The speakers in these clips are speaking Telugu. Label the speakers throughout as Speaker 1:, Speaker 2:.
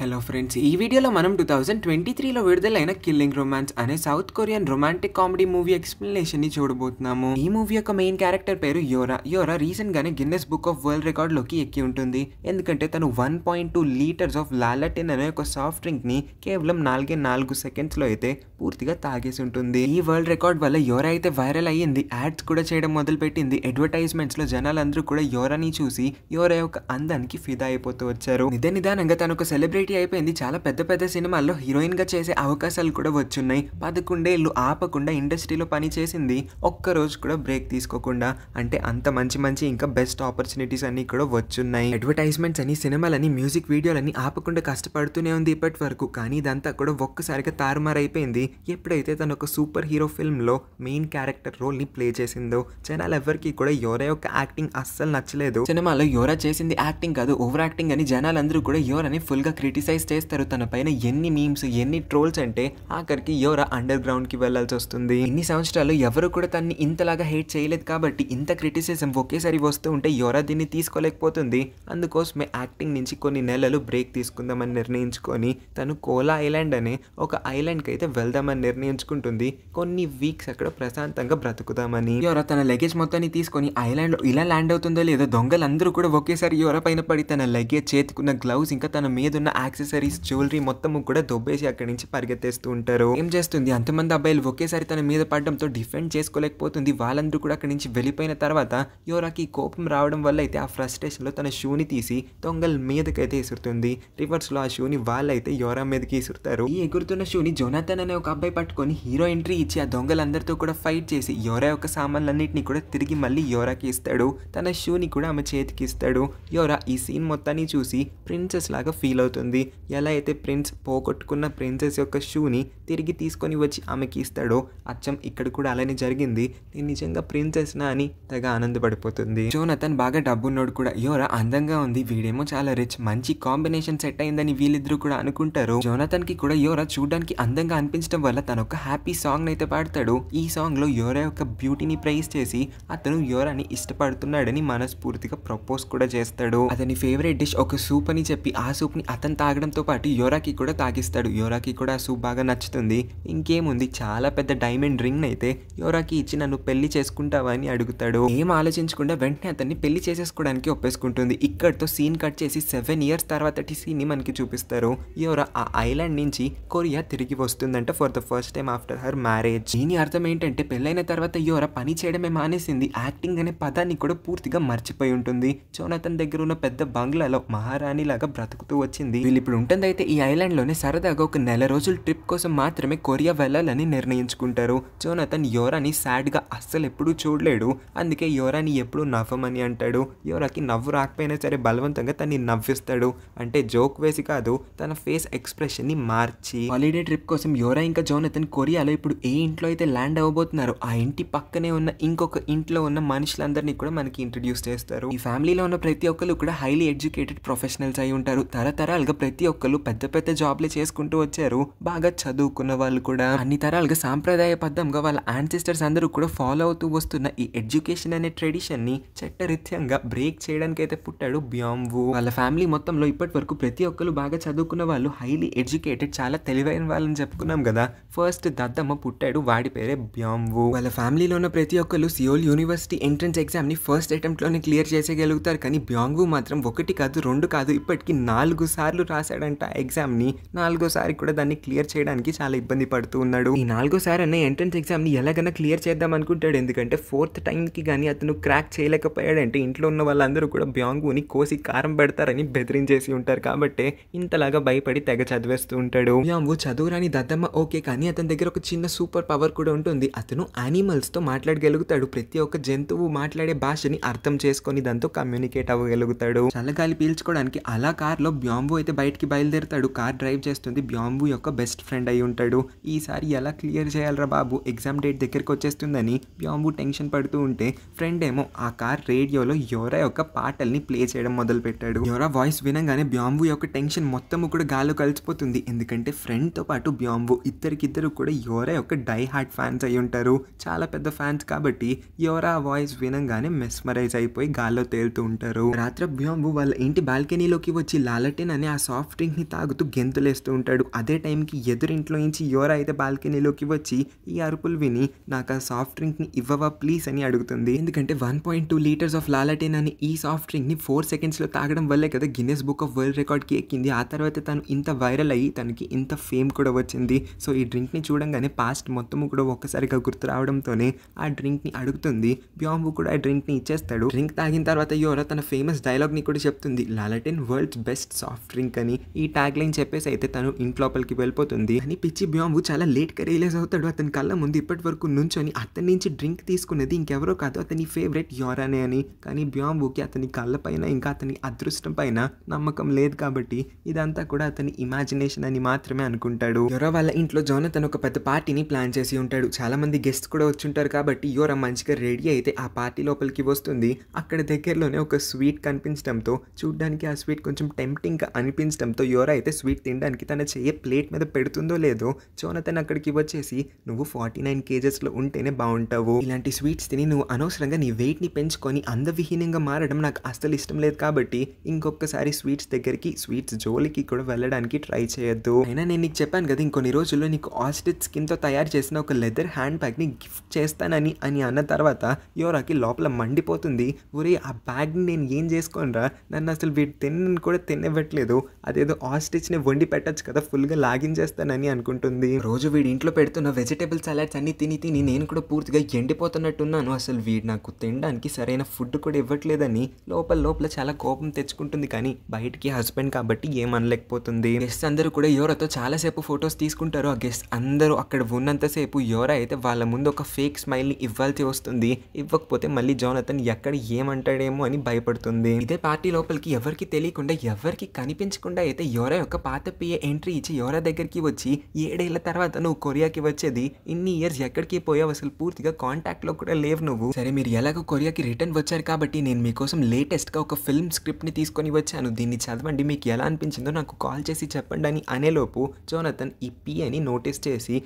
Speaker 1: హలో ఫ్రెండ్స్ ఈ వీడియోలో మనం టూ థౌజండ్ ట్వంటీ త్రీలో విడుదలైన కిల్లింగ్ రొమాన్స్ అనే south Korean romantic comedy movie explanation ని చూడబోతున్నాము ఈ మూవీ యొక్క మెయిన్ క్యారెక్టర్ పేరు యోరా యోరా రీసెంట్ గానే Guinness book of world record లోకి ఎక్కి ఉంటుంది ఎందుకంటే తను one point two liters of లాలటిన్ అనే ఒక సాఫ్ట్ డ్రింక్ ని కేవలం నాలుగే నాలుగు సెకండ్స్ లో అయితే పూర్తిగా తాగేసి ఉంటుంది ఈ వరల్డ్ రికార్డ్ వల్ల యోరా అయితే వైరల్ అయ్యింది యాడ్స్ కూడా చేయడం మొదలు పెట్టింది అడ్వర్టైజ్మెంట్స్ లో జనాలందరూ కూడా యోరాని చూసి యోరా యొక్క అందానికి ఫిదా అయిపోతూ వచ్చారు నిదే నిదానంగా తను ఒక సెలబ్రిటీ మెచ్యూరిటీ అయిపోయింది చాలా పెద్ద పెద్ద సినిమాల్లో హీరోయిన్ గా చేసే అవకాశాలు కూడా వచ్చున్నాయి పదకొండేళ్లు ఆపకుండా ఇండస్ట్రీలో పని చేసింది ఒక్క రోజు కూడా బ్రేక్ తీసుకోకుండా అంటే అంత మంచి మంచి ఇంకా బెస్ట్ ఆపర్చునిటీస్ అన్ని కూడా వచ్చున్నాయి అడ్వర్టైజ్మెంట్స్ అని సినిమాలని మ్యూజిక్ వీడియోలని ఆపకుండా కష్టపడుతూనే ఉంది ఇప్పటి వరకు కానీ ఇదంతా కూడా ఒక్కసారిగా తారుమారైపోయింది ఎప్పుడైతే తన ఒక సూపర్ హీరో ఫిల్మ్ లో మెయిన్ క్యారెక్టర్ రోల్ ని ప్లే చేసిందో జనాలు ఎవరికి కూడా యోరా యొక్క యాక్టింగ్ అస్సలు నచ్చలేదు సినిమాలో యోరా చేసింది యాక్టింగ్ కాదు ఓవర్ యాక్టింగ్ అని జనాలందరూ కూడా యోరాని గా క్రిటిక్ క్రిటిసైజ్ చేస్తారు తన పైన ఎన్ని మీమ్స్ ఎన్ని ట్రోల్స్ అంటే ఆఖరికి ఎవరా అండర్ గ్రౌండ్కి వెళ్లాల్సి వస్తుంది ఇన్ని సంవత్సరాలు ఎవరు కూడా తన్ని ఇంతలాగా హేట్ చేయలేదు కాబట్టి ఇంత క్రిటిసిజం ఒకేసారి వస్తూ ఉంటే ఎవరా దీన్ని తీసుకోలేకపోతుంది అందుకోసమే యాక్టింగ్ నుంచి కొన్ని నెలలు బ్రేక్ తీసుకుందామని నిర్ణయించుకొని తను కోలా ఐలాండ్ అనే ఒక ఐలాండ్కి అయితే వెళ్దామని నిర్ణయించుకుంటుంది కొన్ని వీక్స్ అక్కడ ప్రశాంతంగా బ్రతుకుదామని యోరా తన లగేజ్ మొత్తాన్ని తీసుకొని ఐలాండ్ ఇలా ల్యాండ్ అవుతుందో లేదో దొంగలందరూ కూడా ఒకేసారి యోరా పైన పడి తన లగేజ్ చేతికున్న గ్లౌస్ ఇంకా తన మీద ఉన్న యాక్సెసరీస్ జ్యువెలరీ మొత్తం కూడా దొబ్బేసి అక్కడి నుంచి పరిగెత్తేస్తూ ఉంటారు ఏం చేస్తుంది అంతమంది అబ్బాయిలు ఒకేసారి తన మీద పడడంతో డిఫెండ్ చేసుకోలేకపోతుంది వాళ్ళందరూ కూడా అక్కడి నుంచి వెళ్ళిపోయిన తర్వాత యువరాకి కోపం రావడం వల్ల అయితే ఆ ఫ్రస్ట్రేషన్లో తన షూని తీసి దొంగల మీదకైతే ఇసురుతుంది రివర్స్లో ఆ షూని వాళ్ళైతే యోరా మీదకి ఇసురుతారు ఈ ఎగురుతున్న షూని జోనాథన్ అనే ఒక అబ్బాయి పట్టుకొని హీరో ఎంట్రీ ఇచ్చి ఆ దొంగలందరితో కూడా ఫైట్ చేసి యోరా యొక్క సామాన్లన్నింటినీ కూడా తిరిగి మళ్ళీ యోరాకి ఇస్తాడు తన షూని కూడా ఆమె చేతికి ఇస్తాడు యోరా ఈ సీన్ మొత్తాన్ని చూసి ప్రిన్సెస్ లాగా ఫీల్ అవుతుంది ఉంటుంది ఎలా అయితే ప్రిన్స్ పోగొట్టుకున్న ప్రిన్సెస్ యొక్క షూని తిరిగి తీసుకొని వచ్చి ఆమెకి ఇస్తాడో అచ్చం ఇక్కడ కూడా అలానే జరిగింది నేను నిజంగా ప్రిన్సెస్ నా అని తెగ ఆనందపడిపోతుంది జోనతన్ బాగా డబ్బున్నోడు కూడా యోరా అందంగా ఉంది వీడేమో చాలా రిచ్ మంచి కాంబినేషన్ సెట్ అయిందని వీళ్ళిద్దరూ కూడా అనుకుంటారు జోనతన్ కి కూడా యోరా చూడడానికి అందంగా అనిపించడం వల్ల తన ఒక హ్యాపీ సాంగ్ అయితే పాడతాడు ఈ సాంగ్ లో యోరా యొక్క బ్యూటీని ప్రైజ్ చేసి అతను యోరాని ఇష్టపడుతున్నాడని మనస్ఫూర్తిగా ప్రపోజ్ కూడా చేస్తాడు అతని ఫేవరెట్ డిష్ ఒక సూప్ అని చెప్పి ఆ సూప్ ని అతను తాగడంతో పాటు యోరాకి కూడా తాగిస్తాడు యోరాకి కూడా ఆ సూప్ బాగా నచ్చుతుంది ఇంకేముంది చాలా పెద్ద డైమండ్ రింగ్ అయితే యోరాకి ఇచ్చి నన్ను పెళ్లి చేసుకుంటావా అని అడుగుతాడు ఏం ఆలోచించకుండా వెంటనే అతన్ని పెళ్లి చేసేసుకోవడానికి ఒప్పేసుకుంటుంది ఇక్కడతో సీన్ కట్ చేసి సెవెన్ ఇయర్స్ తర్వాత ని మనకి చూపిస్తారు యోరా ఆ ఐలాండ్ నుంచి కొరియా తిరిగి వస్తుందంట for the first time after her marriage దీని అర్థం ఏంటంటే పెళ్ళైన తర్వాత యోరా పని చేయడమే మానేసింది యాక్టింగ్ అనే పదాన్ని కూడా పూర్తిగా మర్చిపోయి ఉంటుంది చోనతన్ దగ్గర ఉన్న పెద్ద బంగ్లాలో మహారాణి లాగా బ్రతుకుతూ వచ్చింది వీళ్ళు ఇప్పుడు ఉంటుందైతే ఈ ఐలాండ్లోనే సరదాగా ఒక నెల రోజుల ట్రిప్ కోసం మాత్రమే కొరియా వెళ్ళాలని నిర్ణయించుకుంటారు జోనతన్ యోరాని సాడ్గా అస్సలు ఎప్పుడూ చూడలేడు అందుకే యోరాని ఎప్పుడు నవ్వమని అంటాడు యోరాకి నవ్వు రాకపోయినా సరే బలవంతంగా తన్ని నవ్విస్తాడు అంటే జోక్ వేసి కాదు తన ఫేస్ ఎక్స్ప్రెషన్ని మార్చి హాలిడే ట్రిప్ కోసం యోరా ఇంకా జోనతన్ కొరియాలో ఇప్పుడు ఏ ఇంట్లో అయితే ల్యాండ్ అవ్వబోతున్నారో ఆ ఇంటి పక్కనే ఉన్న ఇంకొక ఇంట్లో ఉన్న మనుషులందరినీ కూడా మనకి ఇంట్రడ్యూస్ చేస్తారు ఈ ఫ్యామిలీలో ఉన్న ప్రతి ఒక్కరు కూడా హైలీ ఎడ్యుకేటెడ్ ప్రొఫెషనల్స్ అయి ఉంటారు తరతరాలుగా ప్రతి ఒక్కరు పెద్ద పెద్ద జాబ్లే చేసుకుంటూ వచ్చారు బాగా చదువుకున్న వాళ్ళు కూడా అన్ని తరాలుగా సాంప్రదాయ పద్ధంగా వాళ్ళ ఆన్సిస్టర్స్ అందరూ కూడా ఫాలో అవుతూ వస్తున్న ఈ ఎడ్యుకేషన్ అనే ట్రెడిషన్ ని చట్టరీత్యంగా బ్రేక్ చేయడానికి అయితే పుట్టాడు బ్యాంబు వాళ్ళ ఫ్యామిలీ మొత్తంలో ఇప్పటి వరకు ప్రతి ఒక్కరు బాగా చదువుకున్న వాళ్ళు హైలీ ఎడ్యుకేటెడ్ చాలా తెలివైన వాళ్ళని చెప్పుకున్నాం కదా ఫస్ట్ దద్దమ్మ పుట్టాడు వాడి పేరే బ్యాంబు వాళ్ళ ఫ్యామిలీలో ఉన్న ప్రతి ఒక్కరు సియోల్ యూనివర్సిటీ ఎంట్రన్స్ ఎగ్జామ్ ని ఫస్ట్ అటెంప్ట్ లోనే క్లియర్ చేసేయగలుగుతారు కానీ బ్యాంగు మాత్రం ఒకటి కాదు రెండు కాదు ఇప్పటికి నాలుగు సార్లు రాశాడంట ని నాలుగోసారి కూడా దాన్ని క్లియర్ చేయడానికి చాలా ఇబ్బంది పడుతూ ఉన్నాడు ఈ నాలుగోసారి అన్న ఎంట్రన్స్ ని ఎలాగైనా క్లియర్ చేద్దాం అనుకుంటాడు ఎందుకంటే ఫోర్త్ టైం కి కానీ అతను క్రాక్ చేయలేకపోయాడంటే ఇంట్లో ఉన్న వాళ్ళందరూ కూడా బ్యాంగుని కోసి కారం పెడతారని బెదిరించేసి ఉంటారు కాబట్టి ఇంతలాగా భయపడి తెగ చదివేస్తూ ఉంటాడు బ్యాంగు చదువురాని దద్దమ్మ ఓకే కానీ అతని దగ్గర ఒక చిన్న సూపర్ పవర్ కూడా ఉంటుంది అతను తో మాట్లాడగలుగుతాడు ప్రతి ఒక్క జంతువు మాట్లాడే భాషని అర్థం చేసుకొని దాంతో కమ్యూనికేట్ అవ్వగలుగుతాడు చల్లగాలి పీల్చుకోవడానికి అలా లో బ్యాంబు అయితే బయటికి బయలుదేరుతాడు కార్ డ్రైవ్ చేస్తుంది బ్యాంబు యొక్క బెస్ట్ ఫ్రెండ్ అయి ఉంటాడు ఈసారి ఎలా క్లియర్ చేయాలరా బాబు ఎగ్జామ్ డేట్ దగ్గరికి వచ్చేస్తుందని బ్యాంబు టెన్షన్ పడుతూ ఉంటే ఫ్రెండ్ ఏమో ఆ కార్ రేడియోలో యోరా యొక్క పాటల్ని ప్లే చేయడం మొదలు పెట్టాడు యోరా వాయిస్ వినగానే బ్యాంబు యొక్క టెన్షన్ మొత్తం కూడా గాల్లో కలిసిపోతుంది ఎందుకంటే ఫ్రెండ్తో పాటు బ్యాంబు ఇద్దరికిద్దరు కూడా యోరా యొక్క డై హార్ట్ ఫ్యాన్స్ అయి ఉంటారు చాలా పెద్ద ఫ్యాన్స్ కాబట్టి యోరా వాయిస్ వినంగానే మెస్మరైజ్ అయిపోయి గాల్లో తేలుతూ ఉంటారు రాత్రి బ్యాంబు వాళ్ళ ఇంటి బాల్కనీలోకి వచ్చి లాలటిన్ అనే ఆ సాఫ్ట్ డ్రింక్ని తాగుతూ గెంతులేస్తూ ఉంటాడు అదే టైంకి ఎదురింట్లో నుంచి యోరా అయితే బాల్కనీలోకి వచ్చి ఈ అరుపులు విని నాకు ఆ సాఫ్ట్ డ్రింక్ని ఇవ్వవా ప్లీజ్ అని అడుగుతుంది ఎందుకంటే one point two liters of లాలటేన్ అని ఈ సాఫ్ట్ డ్రింక్ని ఫోర్ సెకండ్స్లో తాగడం వల్లే కదా గిన్నెస్ బుక్ ఆఫ్ వరల్డ్ రికార్డ్కి ఎక్కింది ఆ తర్వాత తను ఇంత వైరల్ అయ్యి తనకి ఇంత ఫేమ్ కూడా వచ్చింది సో ఈ డ్రింక్ని చూడంగానే పాస్ట్ మొత్తము కూడా ఒక్కసారిగా గుర్తు రావడంతోనే ఆ డ్రింక్ని అడుగుతుంది బ్యాంబు కూడా ఆ డ్రింక్ని ఇచ్చేస్తాడు డ్రింక్ తాగిన తర్వాత యోరా తన ఫేమస్ డైలాగ్ని కూడా చెప్తుంది లాలటెన్ world's best soft drink think అని ఈ ట్యాగ్ లైన్ చెప్పేసి అయితే తను ఇంట్లోపలికి వెళ్ళిపోతుంది అని పిచ్చి బ్యాంబు చాలా లేట్ గా రియలైజ్ అవుతాడు అతని కళ్ళ ముందు ఇప్పటి వరకు నుంచొని అతని నుంచి డ్రింక్ తీసుకున్నది ఇంకెవరో కాదు అతని ఫేవరెట్ యోరానే అని కానీ బ్యాంబుకి అతని కళ్ళ పైన ఇంకా అతని అదృష్టం పైన నమ్మకం లేదు కాబట్టి ఇదంతా కూడా అతని ఇమాజినేషన్ అని మాత్రమే అనుకుంటాడు యోరా వాళ్ళ ఇంట్లో జోనతన్ ఒక పెద్ద పార్టీని ప్లాన్ చేసి ఉంటాడు చాలా మంది గెస్ట్ కూడా ఉంటారు కాబట్టి యోరా మంచిగా రెడీ అయితే ఆ పార్టీ లోపలికి వస్తుంది అక్కడ దగ్గరలోనే ఒక స్వీట్ కనిపించడంతో చూడ్డానికి ఆ స్వీట్ కొంచెం టెంప్టింగ్ అనిపి చూపించడంతో యోరా అయితే స్వీట్ తినడానికి తన చెయ్యి ప్లేట్ మీద పెడుతుందో లేదో జోనతన్ అక్కడికి వచ్చేసి నువ్వు ఫార్టీ నైన్ కేజెస్లో ఉంటేనే బాగుంటావు ఇలాంటి స్వీట్స్ తిని నువ్వు అనవసరంగా నీ వెయిట్ని పెంచుకొని అందవిహీనంగా మారడం నాకు అస్సలు ఇష్టం లేదు కాబట్టి ఇంకొకసారి స్వీట్స్ దగ్గరికి స్వీట్స్ జోలికి కూడా వెళ్ళడానికి ట్రై చేయొద్దు అయినా నేను నీకు చెప్పాను కదా ఇంకొన్ని రోజుల్లో నీకు ఆస్టిచ్ స్కిన్తో తయారు చేసిన ఒక లెదర్ హ్యాండ్ బ్యాగ్ని గిఫ్ట్ చేస్తానని అని అన్న తర్వాత యోరాకి లోపల మండిపోతుంది ఒరే ఆ బ్యాగ్ని నేను ఏం చేసుకోనరా నన్ను అసలు వీటి తిన్నని కూడా తినివ్వట్లేదు అదేదో ని వండి పెట్టచ్చు కదా ఫుల్గా లాగించేస్తానని అనుకుంటుంది రోజు వీడి ఇంట్లో పెడుతున్న వెజిటేబుల్ సలాడ్స్ అన్ని తిని తిని నేను కూడా పూర్తిగా ఎండిపోతున్నట్టున్నాను అసలు వీడు నాకు తినడానికి సరైన ఫుడ్ కూడా ఇవ్వట్లేదని లోపల లోపల చాలా కోపం తెచ్చుకుంటుంది కానీ బయటికి హస్బెండ్ కాబట్టి ఏమనలేకపోతుంది గెస్ట్ అందరూ కూడా యోరాతో చాలాసేపు ఫొటోస్ తీసుకుంటారు ఆ గెస్ట్ అందరూ అక్కడ ఉన్నంతసేపు యోరా అయితే వాళ్ళ ముందు ఒక ఫేక్ స్మైల్ని ఇవ్వాల్సి వస్తుంది ఇవ్వకపోతే మళ్ళీ అతను ఎక్కడ ఏమంటాడేమో అని భయపడుతుంది ఇదే పార్టీ లోపలికి ఎవరికి తెలియకుండా ఎవరికి కనిపించ పట్టించుకుండా అయితే యోరా యొక్క పాత పిఏ ఎంట్రీ ఇచ్చి యోరా దగ్గరికి వచ్చి ఏడేళ్ల తర్వాత నువ్వు కొరియాకి వచ్చేది ఇన్ని ఇయర్స్ ఎక్కడికి పోయావు అసలు పూర్తిగా కాంటాక్ట్ లో కూడా లేవు నువ్వు సరే మీరు ఎలాగో కొరియాకి రిటర్న్ వచ్చారు కాబట్టి నేను మీకోసం లేటెస్ట్గా ఒక ఫిల్మ్ స్క్రిప్ట్ ని తీసుకొని వచ్చాను దీన్ని చదవండి మీకు ఎలా అనిపించిందో నాకు కాల్ చేసి చెప్పండి అని అనేలోపు జోనతన్ ఈ పిఏని నోటీస్ చేసి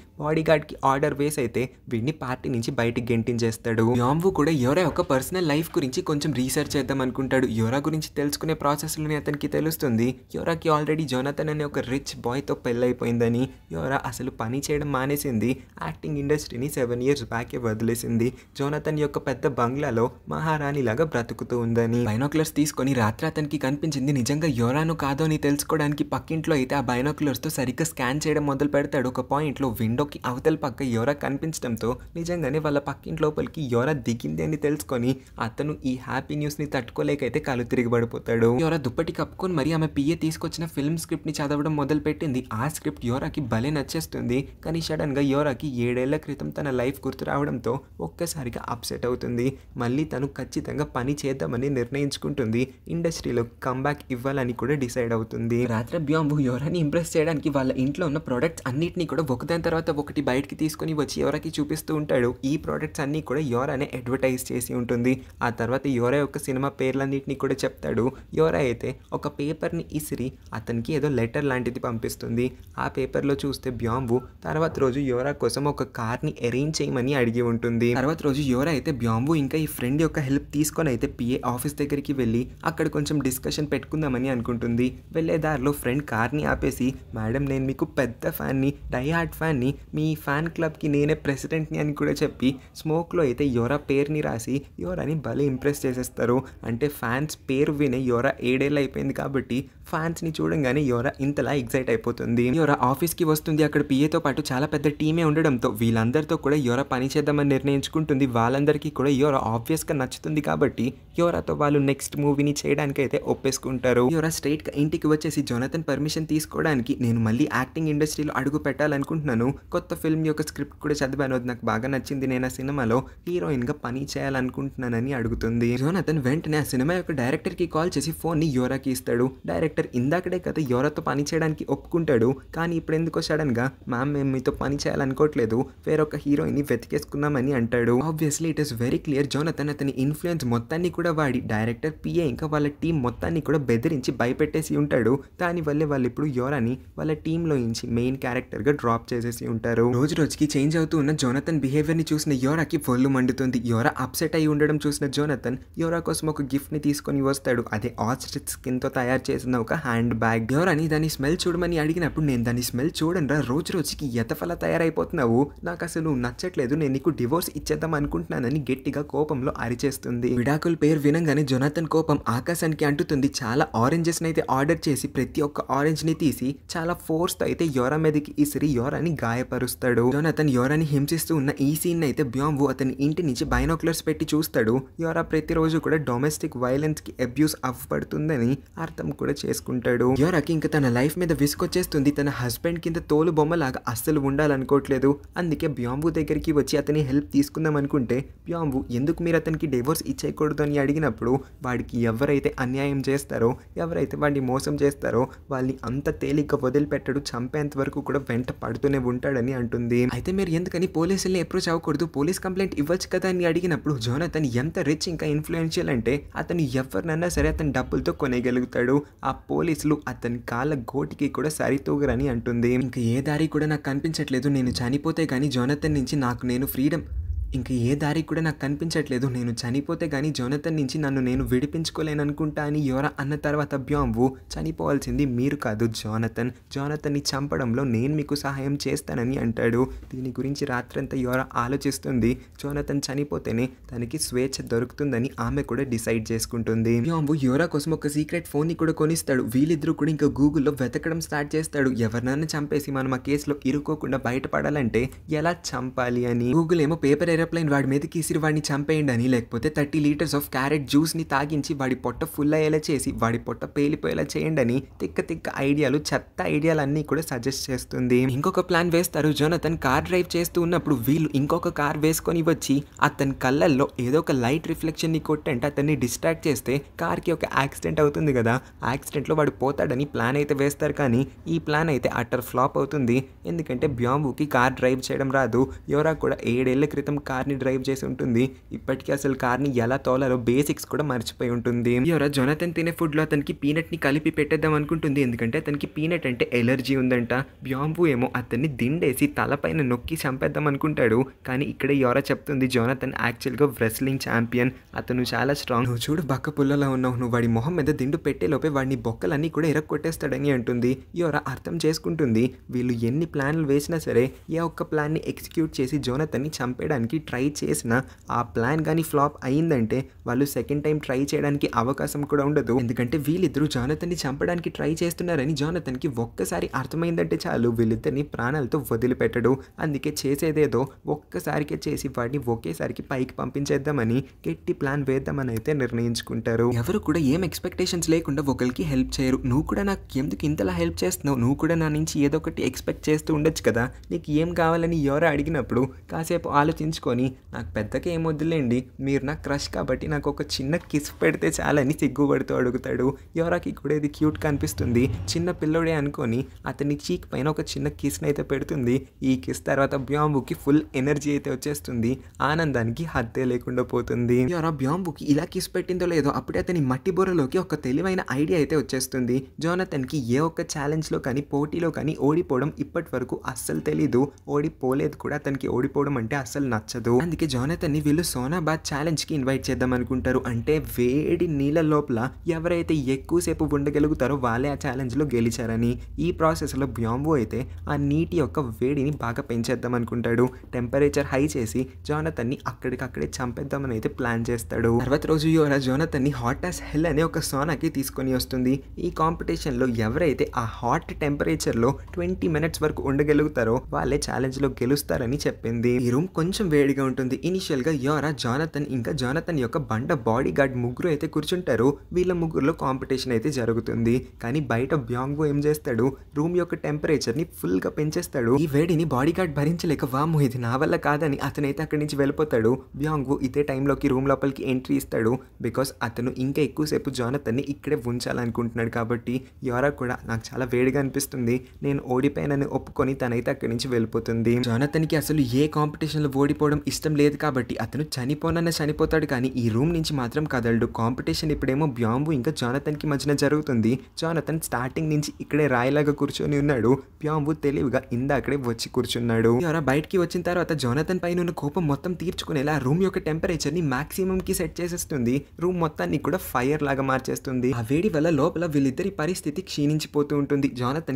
Speaker 1: కి ఆర్డర్ వేసి అయితే వీడిని పార్టీ నుంచి బయటికి గెంటించేస్తాడు యాంబు కూడా యోరా యొక్క పర్సనల్ లైఫ్ గురించి కొంచెం రీసెర్చ్ చేద్దాం అనుకుంటాడు యోరా గురించి తెలుసుకునే ప్రాసెస్ లోనే అతనికి తెలుస్తుంది యోరాకి ఆల్రెడీ జోనతన్ అనే ఒక రిచ్ బాయ్తో పెళ్ళైపోయిందని యోరా అసలు పని చేయడం మానేసింది యాక్టింగ్ ఇండస్ట్రీని సెవెన్ ఇయర్స్ బ్యాకే వదిలేసింది జోనతన్ యొక్క పెద్ద బంగ్లాలో మహారాణి లాగా బ్రతుకుతూ ఉందని బైనోక్లర్స్ తీసుకొని రాత్రి అతనికి కనిపించింది నిజంగా యోరాను కాదో అని తెలుసుకోవడానికి పక్కింట్లో అయితే ఆ బైనోక్లర్స్తో సరిగ్గా స్కాన్ చేయడం మొదలు పెడతాడు ఒక పాయింట్లో విండోకి అవతల పక్క యోరా కనిపించడంతో నిజంగానే వాళ్ళ పక్కింటి లోపలికి యోరా దిగింది అని తెలుసుకొని అతను ఈ హ్యాపీ న్యూస్ ని తట్టుకోలేకైతే కళ్ళు పడిపోతాడు యోరా దుప్పటి కప్పుకొని మరి ఆమె పియ్య తీసుకు తీసుకొచ్చిన ఫిల్మ్ స్క్రిప్ట్ని చదవడం మొదలుపెట్టింది ఆ స్క్రిప్ట్ యోరాకి భలే నచ్చేస్తుంది కానీ సడన్గా యోరాకి ఏడేళ్ల క్రితం తన లైఫ్ గుర్తు రావడంతో ఒక్కసారిగా అప్సెట్ అవుతుంది మళ్ళీ తను ఖచ్చితంగా పని చేద్దామని నిర్ణయించుకుంటుంది ఇండస్ట్రీలో కంబ్యాక్ ఇవ్వాలని కూడా డిసైడ్ అవుతుంది రాత్రి బ్యాంబు యోరాని ఇంప్రెస్ చేయడానికి వాళ్ళ ఇంట్లో ఉన్న ప్రోడక్ట్స్ అన్నిటినీ కూడా ఒకదాని తర్వాత ఒకటి బయటకి తీసుకొని వచ్చి ఎవరికి చూపిస్తూ ఉంటాడు ఈ ప్రోడక్ట్స్ అన్నీ కూడా యోరానే అడ్వర్టైజ్ చేసి ఉంటుంది ఆ తర్వాత యోరా యొక్క సినిమా పేర్లన్నింటినీ కూడా చెప్తాడు యోరా అయితే ఒక పేపర్ని ఇసిరి చెప్పి అతనికి ఏదో లెటర్ లాంటిది పంపిస్తుంది ఆ పేపర్లో చూస్తే బ్యాంబు తర్వాత రోజు యోరా కోసం ఒక కార్ని అరేంజ్ చేయమని అడిగి ఉంటుంది తర్వాత రోజు యోరా అయితే బ్యాంబు ఇంకా ఈ ఫ్రెండ్ యొక్క హెల్ప్ తీసుకొని అయితే పిఏ ఆఫీస్ దగ్గరికి వెళ్ళి అక్కడ కొంచెం డిస్కషన్ పెట్టుకుందామని అనుకుంటుంది వెళ్ళే దారిలో ఫ్రెండ్ కార్ని ఆపేసి మేడం నేను మీకు పెద్ద ఫ్యాన్ని డైహార్ట్ ఫ్యాన్ని మీ ఫ్యాన్ క్లబ్కి నేనే ప్రెసిడెంట్ని అని కూడా చెప్పి స్మోక్లో అయితే యోరా పేరుని రాసి యోరాని భలే ఇంప్రెస్ చేసేస్తారు అంటే ఫ్యాన్స్ పేరు వినే యోరా ఏడేళ్ళు అయిపోయింది కాబట్టి ఫ్యాన్స్ని చూడంగానే యోరా ఇంతలా ఎగ్జైట్ అయిపోతుంది యోరా కి వస్తుంది అక్కడ పిఏతో పాటు చాలా పెద్ద టీమే ఉండడంతో వీళ్ళందరితో కూడా యోరా పని చేద్దామని నిర్ణయించుకుంటుంది వాళ్ళందరికీ కూడా యోరా గా నచ్చుతుంది కాబట్టి యోరాతో వాళ్ళు నెక్స్ట్ మూవీని చేయడానికి అయితే ఒప్పేసుకుంటారు యోరా గా ఇంటికి వచ్చేసి జొనతన్ పర్మిషన్ తీసుకోవడానికి నేను మళ్ళీ యాక్టింగ్ ఇండస్ట్రీలో అడుగు పెట్టాలనుకుంటున్నాను కొత్త ఫిల్మ్ యొక్క స్క్రిప్ట్ కూడా చదివాను అది నాకు బాగా నచ్చింది నేను ఆ సినిమాలో హీరోయిన్ గా పని చేయాలనుకుంటున్నానని అడుగుతుంది జోనతన్ వెంటనే ఆ సినిమా యొక్క డైరెక్టర్ కి కాల్ చేసి ఫోన్ ని యోరాకి ఇస్తాడు డైరెక్ట్ డైరెక్టర్ ఇందాకడే కదా ఎవరితో పని చేయడానికి ఒప్పుకుంటాడు కానీ ఇప్పుడు ఎందుకో సడన్గా మ్యామ్ మేము మీతో పని చేయాలనుకోవట్లేదు వేరొక హీరోయిన్ని వెతికేసుకుందామని అంటాడు obviously it is very clear Jonathan అతని ఇన్ఫ్లుయెన్స్ మొత్తాన్ని కూడా వాడి డైరెక్టర్ పిఏ ఇంకా వాళ్ళ టీం మొత్తాన్ని కూడా బెదిరించి భయపెట్టేసి ఉంటాడు దానివల్లే వాళ్ళు ఇప్పుడు యోరాని వాళ్ళ టీంలో నుంచి మెయిన్ క్యారెక్టర్గా డ్రాప్ చేసేసి ఉంటారు రోజు రోజుకి చేంజ్ అవుతూ ఉన్న జోనతన్ బిహేవియర్ని చూసిన యోరాకి ఒళ్ళు మండుతుంది యోరా అప్సెట్ అయి ఉండడం చూసిన జోనతన్ యోరా కోసం ఒక గిఫ్ట్ని తీసుకొని వస్తాడు అదే ఆస్ట్రిచ్ స్కిన్తో తయారు చేసిన ఒక హ్యాండ్ బ్యాగ్ ఎవరని దాని స్మెల్ చూడమని అడిగినప్పుడు నేను దాని స్మెల్ రా రోజు రోజుకి ఎతఫల తయారైపోతున్నావు నాకు అసలు నచ్చట్లేదు నేను నీకు డివోర్స్ ఇచ్చేద్దాం అనుకుంటున్నానని గట్టిగా కోపంలో అరిచేస్తుంది విడాకుల పేరు వినంగానే జొనాథన్ కోపం ఆకాశానికి అంటుతుంది చాలా ఆరెంజెస్ అయితే ఆర్డర్ చేసి ప్రతి ఒక్క ఆరెంజ్ ని తీసి చాలా ఫోర్స్ తో అయితే యోరా మీదకి ఇసిరి యోరాని గాయపరుస్తాడు జొనాథన్ యోరాని హింసిస్తూ ఉన్న ఈ సీన్ అయితే బ్యాంబు అతని ఇంటి నుంచి బైనోక్యులర్స్ పెట్టి చూస్తాడు యోరా ప్రతిరోజు కూడా డొమెస్టిక్ వైలెన్స్ కి అబ్యూస్ అవ్వబడుతుందని అర్థం కూడా చేస్తాడు చేసుకుంటాడు యోరాకి ఇంకా తన లైఫ్ మీద విసుకొచ్చేస్తుంది తన హస్బెండ్ కింద తోలు బొమ్మలాగా అస్సలు ఉండాలనుకోవట్లేదు అందుకే బ్యాంబు దగ్గరికి వచ్చి అతని హెల్ప్ తీసుకుందాం అనుకుంటే బ్యాంబు ఎందుకు మీరు అతనికి డివోర్స్ ఇచ్చేయకూడదు అని అడిగినప్పుడు వాడికి ఎవరైతే అన్యాయం చేస్తారో ఎవరైతే వాడిని మోసం చేస్తారో వాళ్ళని అంత తేలిక వదిలిపెట్టడు చంపేంత వరకు కూడా వెంట పడుతూనే ఉంటాడని అంటుంది అయితే మీరు ఎందుకని పోలీసుల్ని అప్రోచ్ అవ్వకూడదు పోలీస్ కంప్లైంట్ ఇవ్వచ్చు కదా అని అడిగినప్పుడు జోనతన్ ఎంత రిచ్ ఇంకా ఇన్ఫ్లుయెన్షియల్ అంటే అతను ఎవరినన్నా సరే అతని డబ్బులతో కొనేయగలుగుతాడు ఆ పోలీసులు అతని కాళ్ళ గోటికి కూడా సరితూగరని అంటుంది ఇంకా ఏ దారి కూడా నాకు కనిపించట్లేదు నేను చనిపోతే కానీ జోనతన్ నుంచి నాకు నేను ఫ్రీడమ్ ఇంక ఏ దారి కూడా నాకు కనిపించట్లేదు నేను చనిపోతే కానీ జోనతన్ నుంచి నన్ను నేను విడిపించుకోలేననుకుంటా అని యోరా అన్న తర్వాత బ్యాంబు చనిపోవాల్సింది మీరు కాదు జోనతన్ జోనతన్ని చంపడంలో నేను మీకు సహాయం చేస్తానని అంటాడు దీని గురించి రాత్రంతా యోరా ఆలోచిస్తుంది జోనతన్ చనిపోతేనే తనకి స్వేచ్ఛ దొరుకుతుందని ఆమె కూడా డిసైడ్ చేసుకుంటుంది బ్యాంబు యోరా కోసం ఒక సీక్రెట్ ఫోన్ని కూడా కొనిస్తాడు వీళ్ళిద్దరూ కూడా ఇంకా గూగుల్లో వెతకడం స్టార్ట్ చేస్తాడు ఎవరినైనా చంపేసి మనం ఆ కేసులో ఇరుక్కోకుండా బయటపడాలంటే ఎలా చంపాలి అని గూగుల్ ఏమో పేపర్ ఏరోప్లైన్ వాడి మీద కీసిరి వాడిని చంపేయండి అని లేకపోతే థర్టీ లీటర్స్ ఆఫ్ క్యారెట్ జ్యూస్ని తాగించి వాడి పొట్ట ఫుల్ అయ్యేలా చేసి వాడి పొట్ట పేలిపోయేలా చేయండి అని తిక్క తిక్క ఐడియాలు చెత్త ఐడియాలు అన్ని కూడా సజెస్ట్ చేస్తుంది ఇంకొక ప్లాన్ వేస్తారు జోనతన్ కార్ డ్రైవ్ చేస్తూ ఉన్నప్పుడు వీళ్ళు ఇంకొక కార్ వేసుకొని వచ్చి అతని కళ్ళల్లో ఏదో ఒక లైట్ రిఫ్లెక్షన్ని కొట్టంటే అతన్ని డిస్ట్రాక్ట్ చేస్తే కార్ కి ఒక యాక్సిడెంట్ అవుతుంది కదా లో వాడు పోతాడని ప్లాన్ అయితే వేస్తారు కానీ ఈ ప్లాన్ అయితే అటర్ ఫ్లాప్ అవుతుంది ఎందుకంటే బ్యాంబుకి కార్ డ్రైవ్ చేయడం రాదు ఎవరా కూడా ఏడేళ్ల క్రితం కార్ కార్ని డ్రైవ్ చేసి ఉంటుంది ఇప్పటికీ అసలు కార్ని ఎలా తోలాలో బేసిక్స్ కూడా మర్చిపోయి ఉంటుంది ఎవరో జొనతన్ తినే ఫుడ్లో అతనికి పీనట్ని కలిపి పెట్టేద్దాం అనుకుంటుంది ఎందుకంటే అతనికి పీనట్ అంటే ఎలర్జీ ఉందంట బ్యాంబు ఏమో అతన్ని దిండేసి తలపైన నొక్కి చంపేద్దాం అనుకుంటాడు కానీ ఇక్కడ ఎవరో చెప్తుంది జోనతన్ యాక్చువల్గా రెస్లింగ్ ఛాంపియన్ అతను చాలా స్ట్రాంగ్ నువ్వు చూడు బక్క పుల్లలో ఉన్నావు నువ్వు వాడి మొహం మీద దిండు పెట్టేలోపే వాడిని బొక్కలన్నీ కూడా కొట్టేస్తాడని అంటుంది యోరా అర్థం చేసుకుంటుంది వీళ్ళు ఎన్ని ప్లాన్లు వేసినా సరే ఏ ఒక్క ప్లాన్ని ఎగ్జిక్యూట్ చేసి జోనతన్ని చంపేయడానికి చేయడానికి ట్రై చేసిన ఆ ప్లాన్ కానీ ఫ్లాప్ అయిందంటే వాళ్ళు సెకండ్ టైం ట్రై చేయడానికి అవకాశం కూడా ఉండదు ఎందుకంటే వీళ్ళిద్దరూ జానతన్ని చంపడానికి ట్రై చేస్తున్నారని జానతన్కి ఒక్కసారి అర్థమైందంటే చాలు వీళ్ళిద్దరిని ప్రాణాలతో వదిలిపెట్టడు అందుకే చేసేదేదో ఒక్కసారికే చేసి వాడిని ఒకేసారికి పైకి పంపించేద్దామని గట్టి ప్లాన్ వేద్దామని అయితే నిర్ణయించుకుంటారు ఎవరు కూడా ఏం ఎక్స్పెక్టేషన్స్ లేకుండా ఒకరికి హెల్ప్ చేయరు నువ్వు కూడా నాకు ఎందుకు ఇంతలా హెల్ప్ చేస్తున్నావు నువ్వు కూడా నా నుంచి ఏదో ఒకటి ఎక్స్పెక్ట్ చేస్తూ ఉండొచ్చు కదా నీకు ఏం కావాలని ఎవరో అడిగినప్పుడు కాసేపు ఆలోచించుకో తప్పించుకొని నాకు పెద్దగా ఏం వద్దులేండి మీరు నా క్రష్ కాబట్టి నాకు ఒక చిన్న కిస్ పెడితే చాలని సిగ్గుపడుతూ అడుగుతాడు ఎవరాకి కూడా ఇది క్యూట్ కనిపిస్తుంది చిన్న పిల్లోడే అనుకొని అతని చీక్ పైన ఒక చిన్న కిస్ని అయితే పెడుతుంది ఈ కిస్ తర్వాత బ్యాంబుకి ఫుల్ ఎనర్జీ అయితే వచ్చేస్తుంది ఆనందానికి హద్దే లేకుండా పోతుంది ఎవరా బ్యాంబుకి ఇలా కిస్ పెట్టిందో లేదో అప్పుడే అతని మట్టి బుర్రలోకి ఒక తెలివైన ఐడియా అయితే వచ్చేస్తుంది జోనతన్కి ఏ ఒక్క ఛాలెంజ్లో కానీ పోటీలో కానీ ఓడిపోవడం ఇప్పటి వరకు అస్సలు తెలీదు ఓడిపోలేదు కూడా అతనికి ఓడిపోవడం అంటే అస్సలు నచ్చదు నచ్చదు అందుకే జోనతన్ ని వీళ్ళు సోనాబాద్ ఛాలెంజ్ కి ఇన్వైట్ చేద్దాం అనుకుంటారు అంటే వేడి నీళ్ళ లోపల ఎవరైతే ఎక్కువసేపు ఉండగలుగుతారో వాళ్ళే ఆ ఛాలెంజ్ లో గెలిచారని ఈ ప్రాసెస్ లో బ్యాంబో అయితే ఆ నీటి యొక్క వేడిని బాగా పెంచేద్దాం అనుకుంటాడు టెంపరేచర్ హై చేసి జోనతన్ ని అక్కడికక్కడే చంపేద్దామని అయితే ప్లాన్ చేస్తాడు తర్వాత రోజు యోరా జోనతన్ని ని హాట్ యాస్ హెల్ అనే ఒక సోనాకి తీసుకొని వస్తుంది ఈ కాంపిటీషన్ లో ఎవరైతే ఆ హాట్ టెంపరేచర్ లో ట్వంటీ మినిట్స్ వరకు ఉండగలుగుతారో వాళ్ళే ఛాలెంజ్ లో గెలుస్తారని చెప్పింది ఈ రూమ్ కొంచెం వేడి వేడిగా ఉంటుంది ఇనిషియల్గా యోరా జానతన్ ఇంకా జానతన్ యొక్క బండ బాడీ గార్డ్ ముగ్గురు అయితే కూర్చుంటారు వీళ్ళ ముగ్గురులో కాంపిటీషన్ అయితే జరుగుతుంది కానీ బయట బ్యాంగో ఏం చేస్తాడు రూమ్ యొక్క టెంపరేచర్ని ఫుల్గా పెంచేస్తాడు ఈ వేడిని బాడీ గార్డ్ భరించలేక వాము ఇది నా వల్ల కాదని అతనైతే అక్కడి నుంచి వెళ్ళిపోతాడు బ్యాంగో ఇదే టైంలోకి రూమ్ లోపలికి ఎంట్రీ ఇస్తాడు బికాస్ అతను ఇంకా ఎక్కువసేపు ని ఇక్కడే ఉంచాలనుకుంటున్నాడు కాబట్టి యోరా కూడా నాకు చాలా వేడిగా అనిపిస్తుంది నేను ఓడిపోయానని ఒప్పుకొని తనైతే అక్కడి నుంచి వెళ్ళిపోతుంది జానతన్కి అసలు ఏ కాంపిటీషన్లో ఓడిపోవడం చనిపోవడం ఇష్టం లేదు కాబట్టి అతను చనిపోనన్న చనిపోతాడు కానీ ఈ రూమ్ నుంచి మాత్రం కదలడు కాంపిటీషన్ ఇప్పుడేమో బ్యాంబు ఇంకా జానతన్కి మధ్యన జరుగుతుంది జానతన్ స్టార్టింగ్ నుంచి ఇక్కడే రాయలాగా కూర్చొని ఉన్నాడు బ్యాంబు తెలివిగా ఇందాకడే వచ్చి కూర్చున్నాడు ఎవరా బయటికి వచ్చిన తర్వాత జానతన్ పైన ఉన్న కోపం మొత్తం తీర్చుకునేలా రూమ్ యొక్క టెంపరేచర్ ని మాక్సిమం కి సెట్ చేసేస్తుంది రూమ్ మొత్తాన్ని కూడా ఫైర్ లాగా మార్చేస్తుంది ఆ వేడి వల్ల లోపల వీళ్ళిద్దరి పరిస్థితి క్షీణించిపోతూ ఉంటుంది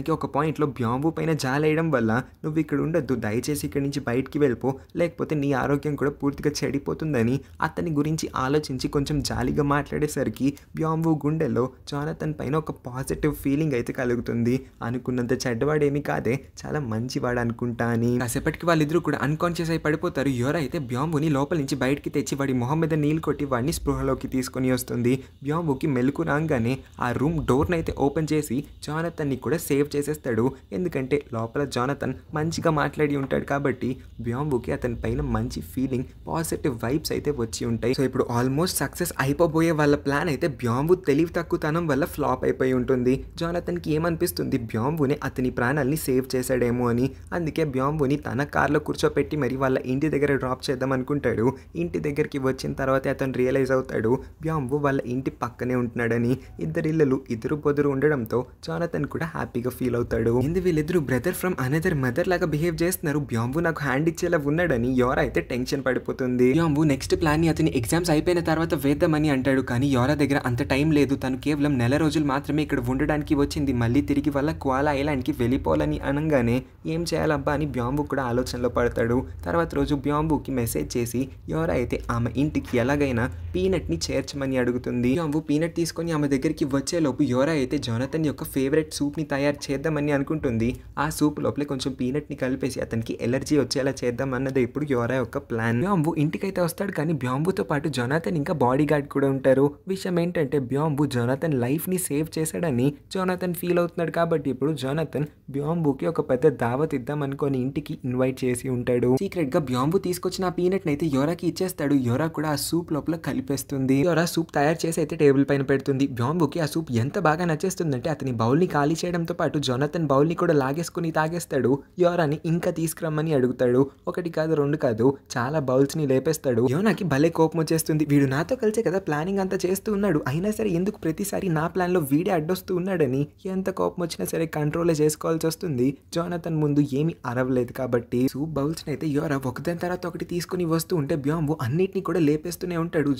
Speaker 1: కి ఒక పాయింట్ లో బ్యాంబు పైన జాలేయడం వల్ల నువ్వు ఇక్కడ ఉండొద్దు దయచేసి ఇక్కడ నుంచి బయటికి వెళ్ళిపో లేకపోతే నీ నీ ఆరోగ్యం కూడా పూర్తిగా చెడిపోతుందని అతని గురించి ఆలోచించి కొంచెం జాలిగా మాట్లాడేసరికి బ్యాంబు గుండెలో జానతన్ పైన ఒక పాజిటివ్ ఫీలింగ్ అయితే కలుగుతుంది అనుకున్నంత చెడ్డవాడేమీ కాదే చాలా మంచివాడు అనుకుంటా అని కాసేపటికి వాళ్ళిద్దరూ కూడా అన్కాన్షియస్ అయి పడిపోతారు అయితే బ్యాంబుని లోపల నుంచి బయటికి తెచ్చి వాడి మొహం మీద నీళ్ళు కొట్టి వాడిని స్పృహలోకి తీసుకొని వస్తుంది బ్యాంబుకి మెలకు రాగానే ఆ రూమ్ డోర్ని అయితే ఓపెన్ చేసి జానతన్ని కూడా సేవ్ చేసేస్తాడు ఎందుకంటే లోపల జానతన్ మంచిగా మాట్లాడి ఉంటాడు కాబట్టి బ్యాంబుకి అతని పైన మంచి ఫీలింగ్ పాజిటివ్ వైబ్స్ అయితే వచ్చి ఉంటాయి సో ఇప్పుడు ఆల్మోస్ట్ సక్సెస్ అయిపోబోయే వాళ్ళ ప్లాన్ అయితే బ్యాంబు తెలివి తక్కువతనం వల్ల ఫ్లాప్ అయిపోయి ఉంటుంది జానతన్కి ఏమనిపిస్తుంది బ్యాంబుని అతని ప్రాణాల్ని సేవ్ చేశాడేమో అని అందుకే బ్యాంబుని తన కార్లో కూర్చోపెట్టి మరి వాళ్ళ ఇంటి దగ్గర డ్రాప్ చేద్దాం అనుకుంటాడు ఇంటి దగ్గరికి వచ్చిన తర్వాత అతను రియలైజ్ అవుతాడు బ్యాంబు వాళ్ళ ఇంటి పక్కనే ఉంటున్నాడని ఇద్దరిళ్ళు ఇద్దరు బొదురు ఉండడంతో జానతన్ కూడా హ్యాపీగా ఫీల్ అవుతాడు ఇందు వీళ్ళిద్దరు బ్రదర్ ఫ్రమ్ అనదర్ మదర్ లాగా బిహేవ్ చేస్తున్నారు బ్యాంబు నాకు హ్యాండ్ ఇచ్చేలా ఉన్నాడని యోరా అయితే టెన్షన్ పడిపోతుంది యాంబు నెక్స్ట్ ప్లాన్ ని అతని ఎగ్జామ్స్ అయిపోయిన తర్వాత వేద్దామని అంటాడు కానీ యోరా దగ్గర అంత టైం లేదు తను కేవలం నెల రోజులు మాత్రమే ఇక్కడ ఉండడానికి వచ్చింది మళ్ళీ తిరిగి వల్ల క్వాలా ఐలాండ్కి వెళ్ళిపోవాలని అనగానే ఏం చేయాలబ్బా అని బ్యాంబు కూడా ఆలోచనలో పడతాడు తర్వాత రోజు బ్యాంబుకి మెసేజ్ చేసి యోరా అయితే ఆమె ఇంటికి ఎలాగైనా పీనట్ని చేర్చమని అడుగుతుంది బ్యాంబు పీనట్ తీసుకొని ఆమె దగ్గరికి వచ్చేలోపు యోరా అయితే జోనతన్ యొక్క ఫేవరెట్ సూప్ని తయారు చేద్దామని అనుకుంటుంది ఆ సూప్ లోపలే కొంచెం పీనట్ని కలిపేసి అతనికి ఎలర్జీ వచ్చేలా చేద్దాం అన్నది ఇప్పుడు యోరా యొక్క ప్లాన్ బ్యాంబు అయితే వస్తాడు కానీ బ్యాంబుతో పాటు జొనాథన్ ఇంకా బాడీ గార్డ్ కూడా ఉంటారు విషయం ఏంటంటే బ్యాంబు జొనాథన్ ని సేవ్ చేశాడని జొనాథన్ ఫీల్ అవుతున్నాడు కాబట్టి ఇప్పుడు జొనాథన్ బ్యాంబుకి ఒక పెద్ద దావత్ ఇద్దాం అనుకుని ఇంటికి ఇన్వైట్ చేసి ఉంటాడు సీక్రెట్ గా బ్యాంబు తీసుకొచ్చిన ఆ పీనట్ అయితే యోరాకి ఇచ్చేస్తాడు యోరా కూడా ఆ సూప్ లోపల కలిపేస్తుంది యోరా సూప్ తయారు చేసి అయితే టేబుల్ పైన పెడుతుంది బ్యాంబుకి ఆ సూప్ ఎంత బాగా నచ్చేస్తుందంటే అతని బౌల్ ని ఖాళీ చేయడంతో పాటు జొనతన్ బౌల్ ని కూడా లాగేసుకుని తాగేస్తాడు యోరాని ఇంకా తీసుకురమ్మని అడుగుతాడు ఒకటి కాదు రెండు కాదు ఉండదు చాలా బౌల్స్ని లేపేస్తాడు యోనాకి భలే కోపం వచ్చేస్తుంది వీడు నాతో కలిసే కదా ప్లానింగ్ అంతా చేస్తూ ఉన్నాడు అయినా సరే ఎందుకు ప్రతిసారి నా ప్లాన్ లో వీడే అడ్డొస్తూ ఉన్నాడని ఎంత కోపం వచ్చినా సరే కంట్రోల్ చేసుకోవాల్సి వస్తుంది జోనతన్ ముందు ఏమి అరవలేదు కాబట్టి సూప్ బౌల్స్ అయితే యోరా ఒకదాని తర్వాత ఒకటి తీసుకుని వస్తూ ఉంటే బ్యాంబు అన్నిటిని కూడా లేపేస్తూనే ఉంటాడు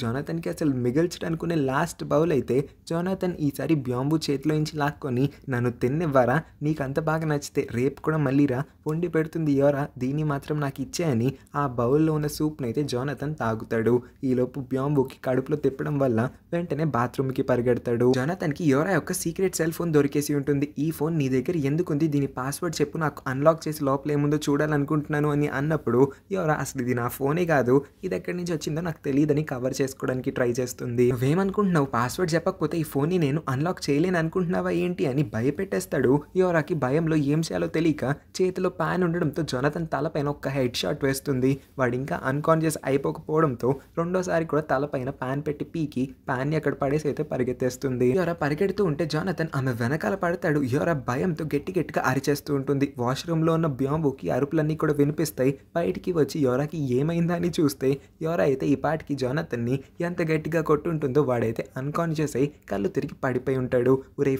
Speaker 1: కి అసలు మిగల్చడానుకునే లాస్ట్ బౌల్ అయితే జోనాథన్ ఈసారి బ్యాంబు చేతిలోంచి లాక్కొని నన్ను తిన్నివ్వరా నీకు అంత బాగా నచ్చితే రేపు కూడా మళ్ళీరా వండి పెడుతుంది యోరా దీన్ని మాత్రం నాకు ఇచ్చేయని ఆ బౌల్లో ఉన్న సూప్ను అయితే జానతన్ తాగుతాడు ఈలోపు బ్యాంబుకి కడుపులో తిప్పడం వల్ల వెంటనే బాత్రూమ్కి పరిగెడతాడు జానతన్కి ఎవరా యొక్క సీక్రెట్ సెల్ ఫోన్ దొరికేసి ఉంటుంది ఈ ఫోన్ నీ దగ్గర ఎందుకుంది దీని పాస్వర్డ్ చెప్పు నాకు అన్లాక్ చేసి లోపల ఏముందో చూడాలనుకుంటున్నాను అని అన్నప్పుడు ఎవరా అసలు ఇది నా ఫోనే కాదు ఇది ఎక్కడి నుంచి వచ్చిందో నాకు తెలియదని కవర్ చేసుకోవడానికి ట్రై చేస్తుంది నువ్వేమనుకుంటున్నావు పాస్వర్డ్ చెప్పకపోతే ఈ ఫోన్ని నేను అన్లాక్ చేయలేను అనుకుంటున్నావా ఏంటి అని భయపెట్టేస్తాడు యోరాకి భయంలో ఏం చేయాలో తెలియక చేతిలో ప్యాన్ ఉండడంతో జొనతన్ తలపైన ఒక్క హెడ్ షాట్ వేస్తుంది వాడు ఇంకా అన్కాన్షియస్ అయిపోకపోవడంతో రెండోసారి కూడా తలపైన ప్యాన్ పెట్టి పీకి ప్యాన్ని అక్కడ పడేసి అయితే పరిగెత్తేస్తుంది యోరా పరిగెడుతూ ఉంటే జానతన్ ఆమె వెనకాల పడతాడు యోరా భయంతో గట్టి గట్టిగా అరిచేస్తూ ఉంటుంది వాష్రూమ్ లో ఉన్న బ్యాంబుకి అరుపులన్నీ కూడా వినిపిస్తాయి బయటికి వచ్చి యోరాకి ఏమైందని చూస్తే యోరా అయితే ఈ పాటికి ని ఎంత గట్టిగా కొట్టుంటుందో వాడైతే అన్కాన్షియస్ అయి కళ్ళు తిరిగి పడిపోయి ఉంటాడు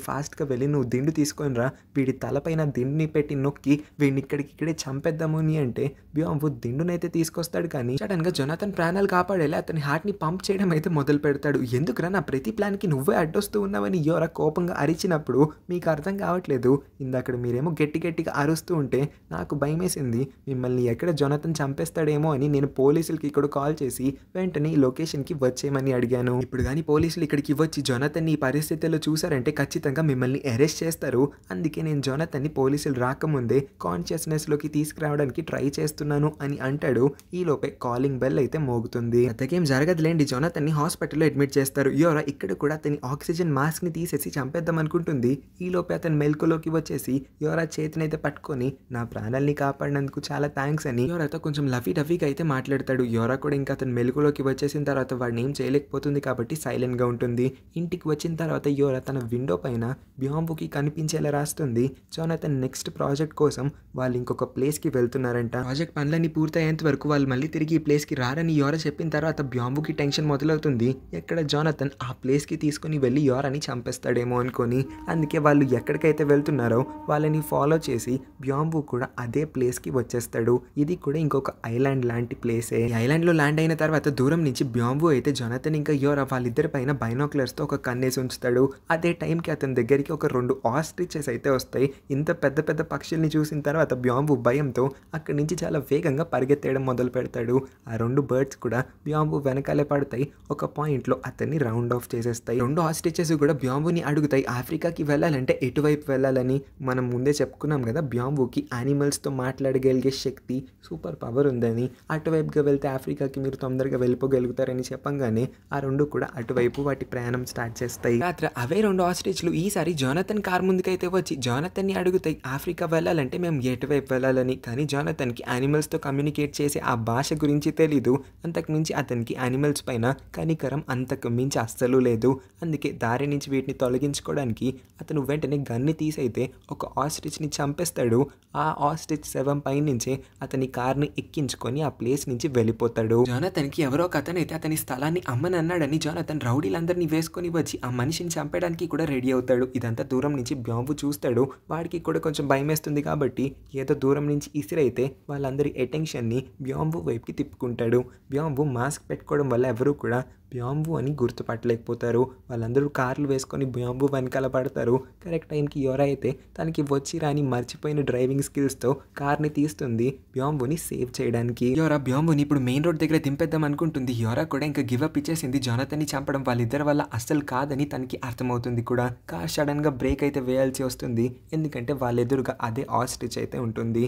Speaker 1: ఫాస్ట్ గా వెళ్ళి నువ్వు దిండు తీసుకొని రా వీడి తలపైన దిండుని పెట్టి నొక్కి వీడిని ఇక్కడికి ఇక్కడే చంపేద్దాము అని అంటే బ్యాంబు దిండునైతే అయితే తీసుకొస్తాడు కానీ సడన్ గా జొనాథన్ ప్రాణాలు కాపాడేలా అతని హార్ట్ ని పంప్ చేయడం అయితే మొదలు పెడతాడు ఎందుకురా నా ప్రతి ప్లాన్ కి నువ్వే అడ్డొస్తూ ఉన్నావని యోర కోపంగా అరిచినప్పుడు మీకు అర్థం కావట్లేదు ఇందాక మీరేమో గట్టి గట్టిగా అరుస్తూ ఉంటే నాకు భయమేసింది మిమ్మల్ని ఎక్కడ జొనాథన్ చంపేస్తాడేమో అని నేను పోలీసులకి ఇక్కడ కాల్ చేసి వెంటనే ఈ లొకేషన్కి వచ్చేయమని అడిగాను ఇప్పుడు కానీ పోలీసులు ఇక్కడికి వచ్చి జొనతన్ని ఈ పరిస్థితుల్లో చూసారంటే ఖచ్చితంగా మిమ్మల్ని అరెస్ట్ చేస్తారు అందుకే నేను జొనతన్ని పోలీసులు రాకముందే కాన్షియస్నెస్ లోకి తీసుకురావడానికి ట్రై చేస్తున్నాను అని అంటాడు ఈ లోపే కాలింగ్ బెల్ అయితే మోగుతుంది అతకేం జరగదులేండి జోనతన్ని హాస్పిటల్లో అడ్మిట్ చేస్తారు యోరా ఇక్కడ కూడా అతని ఆక్సిజన్ మాస్క్ ని తీసేసి చంపేద్దాం అనుకుంటుంది ఈ లోపే అతని మెల్కులోకి వచ్చేసి యోరా చేతినైతే పట్టుకొని నా ప్రాణాల్ని కాపాడినందుకు చాలా థ్యాంక్స్ అని యోరాతో కొంచెం లఫీ డఫీగా అయితే మాట్లాడతాడు యోరా కూడా ఇంకా అతను మెలుకులోకి వచ్చేసిన తర్వాత వాడిని ఏం చేయలేకపోతుంది కాబట్టి సైలెంట్ గా ఉంటుంది ఇంటికి వచ్చిన తర్వాత యోరా తన విండో పైన బ్యాంబుకి కనిపించేలా రాస్తుంది జోన్ నెక్స్ట్ ప్రాజెక్ట్ కోసం వాళ్ళు ఇంకొక ప్లేస్ కి వెళ్తున్నారంట ప్రాజెక్ట్ పనులన్నీ పూర్తయ్యేంత వరకు వాళ్ళు మళ్ళీ తిరిగి ఈ ప్లేస్కి రారని యోర చెప్పిన తర్వాత బ్యాంబుకి టెన్షన్ మొదలవుతుంది ఎక్కడ జోనతన్ ఆ ప్లేస్కి తీసుకుని వెళ్ళి అని చంపేస్తాడేమో అనుకొని అందుకే వాళ్ళు ఎక్కడికైతే వెళ్తున్నారో వాళ్ళని ఫాలో చేసి బ్యాంబు కూడా అదే ప్లేస్కి వచ్చేస్తాడు ఇది కూడా ఇంకొక ఐలాండ్ లాంటి ప్లేసే ఐలాండ్లో ల్యాండ్ అయిన తర్వాత దూరం నుంచి బ్యాంబు అయితే జోనతన్ ఇంకా యోరా వాళ్ళిద్దరి పైన బైనోక్లర్స్తో ఒక కన్నేసి ఉంచుతాడు అదే టైంకి అతని దగ్గరికి ఒక రెండు ఆస్ట్రిచెస్ అయితే వస్తాయి ఇంత పెద్ద పెద్ద పక్షుల్ని చూసిన తర్వాత బ్యాంబు భయంతో అక్కడి నుంచి చాలా వేగంగా పరిగెత్తాడు పడడం మొదలు పెడతాడు ఆ రెండు బర్డ్స్ కూడా బ్యాంబు వెనకాలే పడతాయి ఒక పాయింట్లో అతన్ని రౌండ్ ఆఫ్ చేసేస్తాయి రెండు ఆస్టిచెస్ కూడా బ్యాంబుని అడుగుతాయి ఆఫ్రికాకి వెళ్ళాలంటే ఎటువైపు వెళ్ళాలని మనం ముందే చెప్పుకున్నాం కదా బ్యాంబుకి యానిమల్స్తో మాట్లాడగలిగే శక్తి సూపర్ పవర్ ఉందని అటువైపుగా వెళ్తే ఆఫ్రికాకి మీరు తొందరగా వెళ్ళిపోగలుగుతారని చెప్పంగానే ఆ రెండు కూడా అటువైపు వాటి ప్రయాణం స్టార్ట్ చేస్తాయి రాత్ర అవే రెండు ఆస్టిచ్లు ఈసారి జానతన్ కార్ ముందుకైతే వచ్చి జానతన్ని అడుగుతాయి ఆఫ్రికా వెళ్ళాలంటే మేము ఎటువైపు వెళ్ళాలని కానీ జానతన్కి యానిమల్స్తో కమ్యూనికేట్ చేసి చేసే ఆ భాష గురించి తెలీదు అంతకుమించి అతనికి యానిమల్స్ పైన కనికరం అంతకు మించి అస్సలు లేదు అందుకే దారి నుంచి వీటిని తొలగించుకోవడానికి అతను వెంటనే గన్ని తీసైతే ఒక ఆస్ట్రిచ్ని చంపేస్తాడు ఆ ఆస్ట్రిచ్ శవం పై నుంచే అతని కార్ని ఎక్కించుకొని ఆ ప్లేస్ నుంచి వెళ్ళిపోతాడు జానతన్కి ఎవరో ఒక అతనైతే అతని స్థలాన్ని అన్నాడని జానతన్ రౌడీలందరినీ వేసుకొని వచ్చి ఆ మనిషిని చంపేయడానికి కూడా రెడీ అవుతాడు ఇదంతా దూరం నుంచి బ్యాంబు చూస్తాడు వాడికి కూడా కొంచెం భయం వేస్తుంది కాబట్టి ఏదో దూరం నుంచి ఇసిరైతే వాళ్ళందరి అటెన్షన్ని వ్యోంబు వైపుకి తిప్పుకుంటాడు వ్యోంబు మాస్క్ పెట్టుకోవడం వల్ల ఎవరూ కూడా బియాంబు అని గుర్తుపట్టలేకపోతారు వాళ్ళందరూ కార్లు వేసుకొని బియాంబు వెనకాల పడతారు కరెక్ట్ టైంకి ఎవరైతే తనకి వచ్చి రాని మర్చిపోయిన డ్రైవింగ్ స్కిల్స్తో కార్ని తీస్తుంది బియాంబుని సేవ్ చేయడానికి యోరా బ్యాంబుని ఇప్పుడు మెయిన్ రోడ్ దగ్గర దింపేద్దాం అనుకుంటుంది యోరా కూడా ఇంకా గివప్ ఇచ్చేసింది జోనతన్ని చంపడం వాళ్ళిద్దరు వల్ల అస్సలు కాదని తనకి అర్థమవుతుంది కూడా కార్ సడన్ గా బ్రేక్ అయితే వేయాల్సి వస్తుంది ఎందుకంటే వాళ్ళెదురుగా అదే స్టిచ్ అయితే ఉంటుంది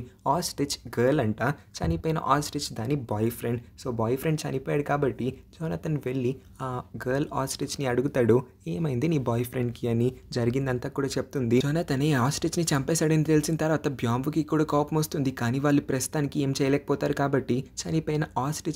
Speaker 1: స్టిచ్ గర్ల్ అంట చనిపోయిన స్టిచ్ దాని boy friend so boy friend చనిపోయాడు కాబట్టి జోనతన్ వెళ్ళి ఆ గర్ల్ ని అడుగుతాడు ఏమైంది నీ బాయ్ ఫ్రెండ్ కి అని జరిగిందంతా కూడా చెప్తుంది ఆస్ట్రిచ్ ని చంపేశాడని తెలిసిన తర్వాత బ్యాంబుకి కూడా కోపం వస్తుంది కానీ వాళ్ళు ప్రస్తుతానికి ఏం చేయలేకపోతారు కాబట్టి చనిపోయిన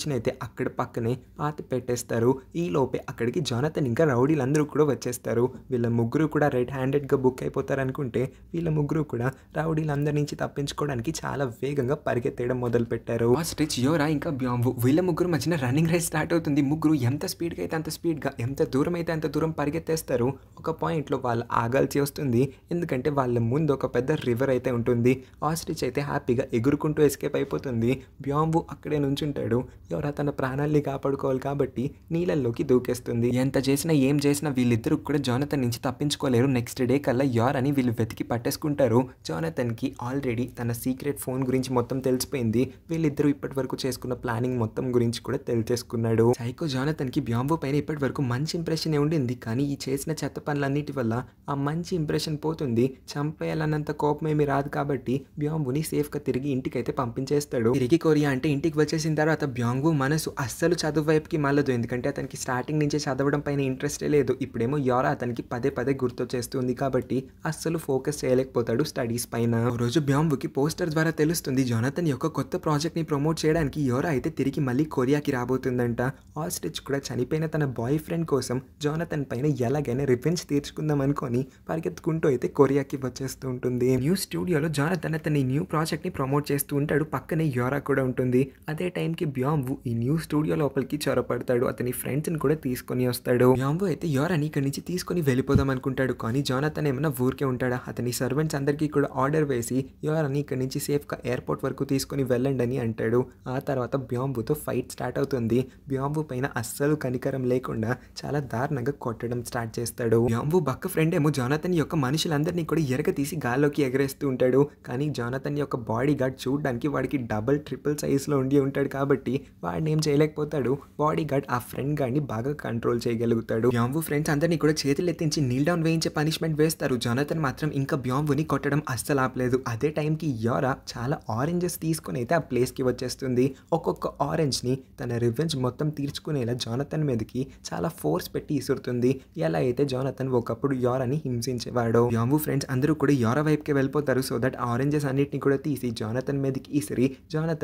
Speaker 1: ని అయితే అక్కడ పక్కనే పాత పెట్టేస్తారు ఈ లోపే అక్కడికి జోనతన్ ఇంకా రౌడీలందరూ కూడా వచ్చేస్తారు వీళ్ళ ముగ్గురు కూడా రెడ్ గా బుక్ అయిపోతారు అనుకుంటే వీళ్ళ ముగ్గురు కూడా రౌడీలందరి నుంచి తప్పించుకోవడానికి చాలా వేగంగా పరిగెత్తేయడం మొదలు పెట్టారు ఆస్ట్రిచ్ యోరా ఇంకా బ్యాంబు వీళ్ళ ముగ్గురు మధ్యన రన్నింగ్ రేస్ స్టార్ట్ అవుతుంది ముగ్గురు ఎంత స్పీడ్ స్పీడ్కి అయితే అంత స్పీడ్గా ఎంత దూరం అయితే అంత దూరం పరిగెత్తేస్తారు ఒక పాయింట్లో వాళ్ళు ఆగాల్సి వస్తుంది ఎందుకంటే వాళ్ళ ముందు ఒక పెద్ద రివర్ అయితే ఉంటుంది ఆస్ట్రిచ్ అయితే హ్యాపీగా ఎగురుకుంటూ ఎస్కేప్ అయిపోతుంది బ్యాంబు అక్కడే ఉంటాడు ఎవరా తన ప్రాణాల్ని కాపాడుకోవాలి కాబట్టి నీళ్ళల్లోకి దూకేస్తుంది ఎంత చేసినా ఏం చేసినా వీళ్ళిద్దరూ కూడా జానతన్ నుంచి తప్పించుకోలేరు నెక్స్ట్ డే కల్లా యార్ అని వీళ్ళు వెతికి పట్టేసుకుంటారు జానతన్కి ఆల్రెడీ తన సీక్రెట్ ఫోన్ గురించి మొత్తం తెలిసిపోయింది వీళ్ళిద్దరూ ఇప్పటి వరకు చేసుకున్న ప్లానింగ్ మొత్తం గురించి కూడా తెలిసేసుకున్నాడు సైకో జానతన్కి జాంబో పైన ఇప్పటి వరకు మంచి ఇంప్రెషన్ ఉండింది కానీ ఈ చేసిన చెత్త పనులన్నిటి వల్ల ఆ మంచి ఇంప్రెషన్ పోతుంది చంపేయాలన్నంత కోపం ఏమి రాదు కాబట్టి బ్యాంబుని సేఫ్ గా తిరిగి ఇంటికైతే పంపించేస్తాడు తిరిగి కొరియా అంటే ఇంటికి వచ్చేసిన తర్వాత బ్యాంగు మనసు అస్సలు చదువు వైపుకి మళ్ళదు ఎందుకంటే అతనికి స్టార్టింగ్ నుంచే చదవడం పైన ఇంట్రెస్టే లేదు ఇప్పుడేమో యోరా అతనికి పదే పదే గుర్తొచ్చేస్తుంది కాబట్టి అస్సలు ఫోకస్ చేయలేకపోతాడు స్టడీస్ పైన రోజు బ్యాంబుకి పోస్టర్ ద్వారా తెలుస్తుంది జోనతన్ యొక్క కొత్త ప్రాజెక్ట్ ని ప్రమోట్ చేయడానికి యోరా అయితే తిరిగి మళ్ళీ కొరియాకి రాబోతుందంట ఆస్ట్రిచ్ కూడా చని చనిపోయిన తన బాయ్ ఫ్రెండ్ కోసం జోనతన్ పైన ఎలాగైనా రివెంజ్ తీర్చుకుందాం అనుకొని పరిగెత్తుకుంటూ అయితే కొరియాకి వచ్చేస్తూ ఉంటుంది న్యూ స్టూడియోలో జానతన్ అతని న్యూ ప్రాజెక్ట్ ని ప్రమోట్ చేస్తూ ఉంటాడు పక్కనే యోరా కూడా ఉంటుంది అదే టైంకి బ్యాంబు ఈ న్యూ స్టూడియో లోపలికి చొరపడతాడు అతని ఫ్రెండ్స్ ని కూడా తీసుకొని వస్తాడు బ్యాంబు అయితే యోరాని ఇక్కడి నుంచి తీసుకొని వెళ్ళిపోదాం అనుకుంటాడు కానీ జోనతన్ ఏమైనా ఊరికే ఉంటాడా అతని సర్వెంట్స్ అందరికీ కూడా ఆర్డర్ వేసి యోరాని ఇక్కడి నుంచి సేఫ్గా ఎయిర్పోర్ట్ వరకు తీసుకొని వెళ్ళండి అని అంటాడు ఆ తర్వాత బ్యాంబుతో ఫైట్ స్టార్ట్ అవుతుంది బ్యాంబు పైన అస్సలు కనిపి కనికరం లేకుండా చాలా దారుణంగా కొట్టడం స్టార్ట్ చేస్తాడు యాంబు బక్క ఫ్రెండ్ ఏమో జానతన్ యొక్క మనుషులందరినీ కూడా ఎరగ తీసి గాల్లోకి ఎగరేస్తూ ఉంటాడు కానీ జానతన్ యొక్క బాడీ గార్డ్ చూడడానికి వాడికి డబల్ ట్రిపుల్ సైజ్లో ఉండి ఉంటాడు కాబట్టి వాడిని ఏం చేయలేకపోతాడు బాడీ గార్డ్ ఆ ఫ్రెండ్ గార్డ్ని బాగా కంట్రోల్ చేయగలుగుతాడు యాంబు ఫ్రెండ్స్ అందరినీ కూడా చేతులు ఎత్తించి నీల్ డౌన్ వేయించే పనిష్మెంట్ వేస్తారు జానతన్ మాత్రం ఇంకా బ్యాంబుని కొట్టడం అస్సలు ఆపలేదు అదే టైంకి యోరా చాలా ఆరెంజెస్ తీసుకుని అయితే ఆ ప్లేస్కి వచ్చేస్తుంది ఒక్కొక్క ఆరెంజ్ని తన రివెంజ్ మొత్తం తీర్చుకునేలా జానతన్ మీదకి చాలా ఫోర్స్ పెట్టి ఇసురుతుంది ఎలా అయితే జోనతన్ ఒకప్పుడు యోర్ అని హింసించేవాడు యాంబు ఫ్రెండ్స్ అందరూ కూడా యోర వైపుకి వెళ్ళిపోతారు సో దట్ ఆరెంజెస్ అన్నిటిని కూడా తీసి జానతన్ మీదకి ఇసిరి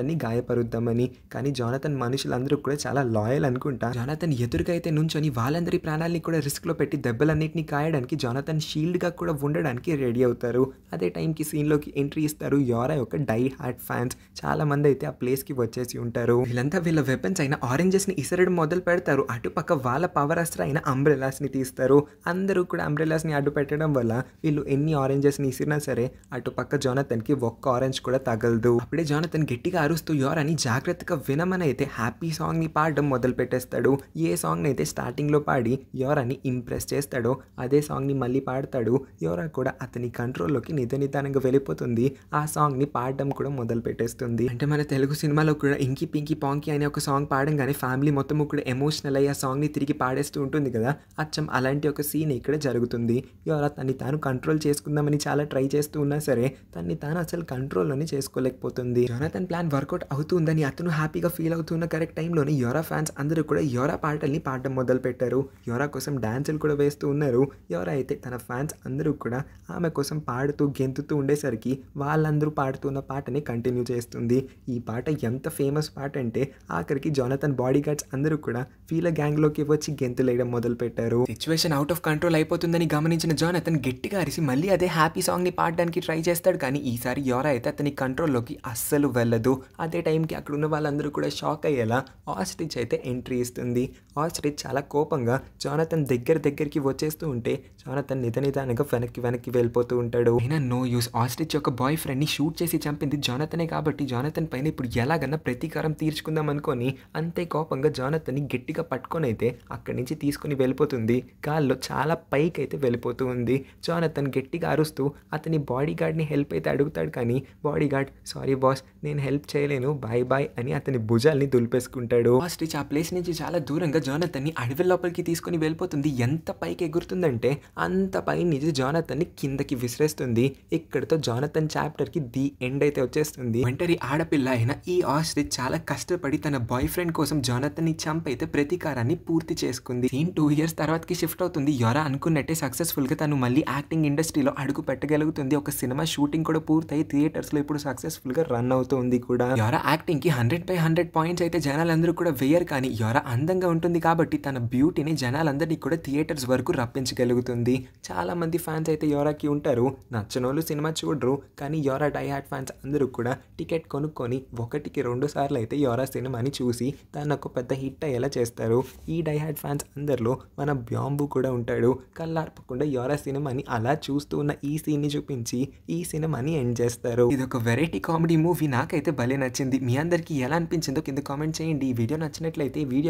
Speaker 1: ని గాయపరుద్దామని కానీ జానతన్ మనుషులందరూ కూడా చాలా లాయల్ అనుకుంటా జానతన్ ఎదురుగా అయితే నుంచొని వాళ్ళందరి ప్రాణాలని కూడా రిస్క్ లో పెట్టి దెబ్బలన్నింటినీ కాయడానికి జానతన్ గా కూడా ఉండడానికి రెడీ అవుతారు అదే టైంకి లోకి ఎంట్రీ ఇస్తారు యోరా యొక్క డై హార్ట్ ఫ్యాన్స్ చాలా మంది అయితే ఆ ప్లేస్ కి వచ్చేసి ఉంటారు వీళ్ళంతా వీళ్ళ వెపన్స్ అయిన ని ఇసరడం మొదలు పెడతారు అటుపక్క వాళ్ళ పవర్ అస్త్ర అయిన అంబ్రెలాస్ని తీస్తారు అందరూ కూడా అంబ్రెలాస్ని అడ్డు పెట్టడం వల్ల వీళ్ళు ఎన్ని ఆరెంజెస్ని ఇసిరినా సరే అటుపక్క జోనతన్కి ఒక్క ఆరెంజ్ కూడా తగలదు అప్పుడే జోనతన్ గట్టిగా అరుస్తూ యోర్ అని జాగ్రత్తగా వినమనైతే హ్యాపీ సాంగ్ని పాడడం మొదలు పెట్టేస్తాడు ఏ సాంగ్ని అయితే స్టార్టింగ్లో పాడి యోర్ అని ఇంప్రెస్ చేస్తాడో అదే సాంగ్ని మళ్ళీ పాడతాడు యోరా కూడా అతని కంట్రోల్లోకి నిధ నిదానంగా వెళ్ళిపోతుంది ఆ సాంగ్ని పాడడం కూడా మొదలు పెట్టేస్తుంది అంటే మన తెలుగు సినిమాలో కూడా ఇంకి పింకి పాంకి అనే ఒక సాంగ్ పాడంగానే ఫ్యామిలీ మొత్తం కూడా ఎమోషనల్ కలై ఆ సాంగ్ని తిరిగి పాడేస్తూ ఉంటుంది కదా అచ్చం అలాంటి ఒక సీన్ ఇక్కడ జరుగుతుంది ఇవాళ తన్ని తాను కంట్రోల్ చేసుకుందామని చాలా ట్రై చేస్తూ ఉన్నా సరే తన్ని తాను అసలు కంట్రోల్లోనే చేసుకోలేకపోతుంది యోరా ప్లాన్ వర్కౌట్ అవుతుందని అతను హ్యాపీగా ఫీల్ అవుతున్న కరెక్ట్ టైంలోనే యోరా ఫ్యాన్స్ అందరూ కూడా యోరా పాటల్ని పాడడం మొదలు పెట్టారు యోరా కోసం డాన్సులు కూడా వేస్తూ ఉన్నారు యోరా అయితే తన ఫ్యాన్స్ అందరూ కూడా ఆమె కోసం పాడుతూ గెంతుతూ ఉండేసరికి వాళ్ళందరూ పాడుతున్న పాటని కంటిన్యూ చేస్తుంది ఈ పాట ఎంత ఫేమస్ పాట అంటే ఆఖరికి జోనతన్ బాడీ గార్డ్స్ అందరూ కూడా ఫీల్ వీళ్ళ లోకి వచ్చి గెంతులు వేయడం మొదలు పెట్టారు సిచ్యువేషన్ అవుట్ ఆఫ్ కంట్రోల్ అయిపోతుందని గమనించిన జాన్ అతను గట్టిగా అరిసి మళ్ళీ అదే హ్యాపీ సాంగ్ ని పాడడానికి ట్రై చేస్తాడు కానీ ఈసారి యోరా అయితే అతని కంట్రోల్లోకి అస్సలు వెళ్ళదు అదే టైంకి అక్కడ ఉన్న వాళ్ళందరూ కూడా షాక్ అయ్యేలా ఆస్ట్రిచ్ అయితే ఎంట్రీ ఇస్తుంది ఆస్ట్రిచ్ చాలా కోపంగా జానతన్ దగ్గర దగ్గరికి వచ్చేస్తూ ఉంటే జానతన్ నితనిదానంగా వెనక్కి వెనక్కి వెళ్ళిపోతూ ఉంటాడు అయినా నో యూస్ ఆస్ట్రిచ్ యొక్క బాయ్ ఫ్రెండ్ ని షూట్ చేసి చంపింది జానతనే కాబట్టి జానతన్ పైన ఇప్పుడు ఎలాగన్నా ప్రతీకారం తీర్చుకుందాం అనుకోని అంతే కోపంగా జానతన్ని గట్టిగా పట్టుకొని అయితే అక్కడి నుంచి తీసుకుని వెళ్ళిపోతుంది కాల్లో చాలా పైకి అయితే వెళ్ళిపోతూ ఉంది జాన్ అతను గట్టిగా అరుస్తూ అతని బాడీ గార్డ్ని హెల్ప్ అయితే అడుగుతాడు కానీ బాడీ గార్డ్ సారీ బాస్ నేను హెల్ప్ చేయలేను బాయ్ బాయ్ అని అతని భుజాల్ని దులిపేసుకుంటాడు ఫస్ట్ ఆ ప్లేస్ నుంచి చాలా దూరంగా జాన్ అతన్ని అడవి లోపలికి తీసుకుని వెళ్ళిపోతుంది ఎంత పైకి ఎగురుతుందంటే అంత పై నుంచి జోనతన్ని కిందకి విసిరేస్తుంది ఇక్కడతో చాప్టర్ కి ది ఎండ్ అయితే వచ్చేస్తుంది ఒంటరి ఆడపిల్ల అయిన ఈ ఆస్ట్రిచ్ చాలా కష్టపడి తన బాయ్ ఫ్రెండ్ కోసం జానతన్ని చంపైతే ప్రతి కారాన్ని పూర్తి చేసుకుంది సీన్ టూ ఇయర్స్ తర్వాతకి షిఫ్ట్ అవుతుంది యొరా అనుకున్నట్టే గా తను మళ్ళీ యాక్టింగ్ ఇండస్ట్రీలో అడుగు పెట్టగలుగుతుంది ఒక సినిమా షూటింగ్ కూడా పూర్తయి థియేటర్స్లో ఇప్పుడు సక్సెస్ఫుల్ గా రన్ అవుతుంది కూడా యొరా కి హండ్రెడ్ బై హండ్రెడ్ పాయింట్స్ అయితే జనాలందరూ కూడా వేయర్ కానీ యొరా అందంగా ఉంటుంది కాబట్టి తన బ్యూటీని జనాలందరినీ కూడా థియేటర్స్ వరకు రప్పించగలుగుతుంది చాలా మంది ఫ్యాన్స్ అయితే యోరాకి ఉంటారు నచ్చనోళ్ళు సినిమా చూడరు కానీ యోరా డైహార్ట్ ఫ్యాన్స్ అందరూ కూడా టికెట్ కొనుక్కొని ఒకటికి రెండు సార్లు అయితే యోరా సినిమాని చూసి దాన్ని ఒక పెద్ద హిట్ అయ్యేలా చేస్తారు ఉంటారు ఈ డైహాడ్ ఫ్యాన్స్ అందరిలో మన బ్యాంబు కూడా ఉంటాడు కళ్ళార్పకుండా యోరా సినిమాని అలా చూస్తూ ఉన్న ఈ సీన్ని చూపించి ఈ సినిమాని ఎండ్ చేస్తారు ఇది ఒక వెరైటీ కామెడీ మూవీ నాకైతే భలే నచ్చింది మీ అందరికీ ఎలా అనిపించిందో కింద కామెంట్ చేయండి ఈ వీడియో నచ్చినట్లయితే వీడియో